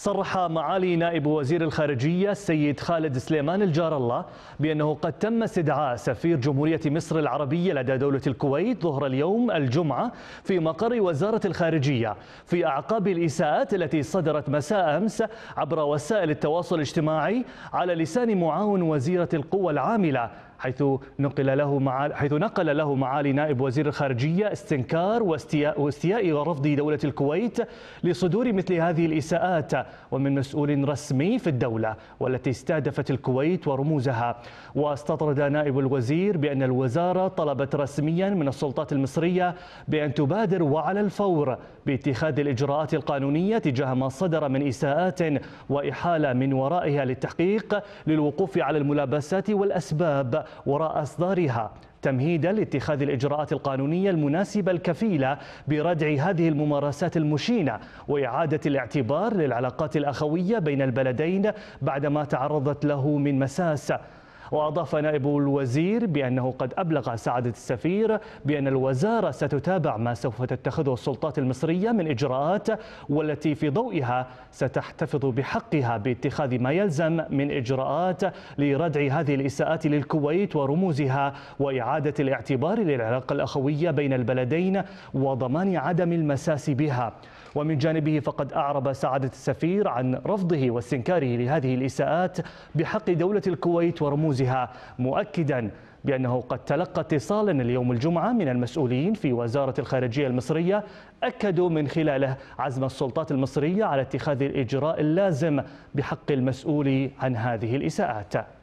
صرح معالي نائب وزير الخارجية السيد خالد سليمان الجار الله بأنه قد تم استدعاء سفير جمهورية مصر العربية لدى دولة الكويت ظهر اليوم الجمعة في مقر وزارة الخارجية في أعقاب الإساءات التي صدرت مساء أمس عبر وسائل التواصل الاجتماعي على لسان معاون وزيرة القوى العاملة حيث نقل له معالي حيث نقل له معالي نائب وزير الخارجية استنكار واستياء, واستياء ورفض دولة الكويت لصدور مثل هذه الإساءات ومن مسؤول رسمي في الدولة والتي استهدفت الكويت ورموزها واستطرد نائب الوزير بأن الوزارة طلبت رسميا من السلطات المصرية بأن تبادر وعلى الفور باتخاذ الإجراءات القانونية تجاه ما صدر من إساءات وإحالة من ورائها للتحقيق للوقوف على الملابسات والأسباب وراء إصدارها تمهيدا لاتخاذ الإجراءات القانونية المناسبة الكفيلة بردع هذه الممارسات المشينة وإعادة الاعتبار للعلاقات الأخوية بين البلدين بعدما تعرضت له من مساس وأضاف نائب الوزير بأنه قد أبلغ سعادة السفير بأن الوزارة ستتابع ما سوف تتخذه السلطات المصرية من إجراءات والتي في ضوئها ستحتفظ بحقها باتخاذ ما يلزم من إجراءات لردع هذه الإساءات للكويت ورموزها وإعادة الاعتبار للعلاقة الأخوية بين البلدين وضمان عدم المساس بها ومن جانبه فقد أعرب سعادة السفير عن رفضه واستنكاره لهذه الإساءات بحق دولة الكويت ورموزها مؤكدا بأنه قد تلقى اتصالا اليوم الجمعة من المسؤولين في وزارة الخارجية المصرية أكدوا من خلاله عزم السلطات المصرية على اتخاذ الإجراء اللازم بحق المسؤول عن هذه الإساءات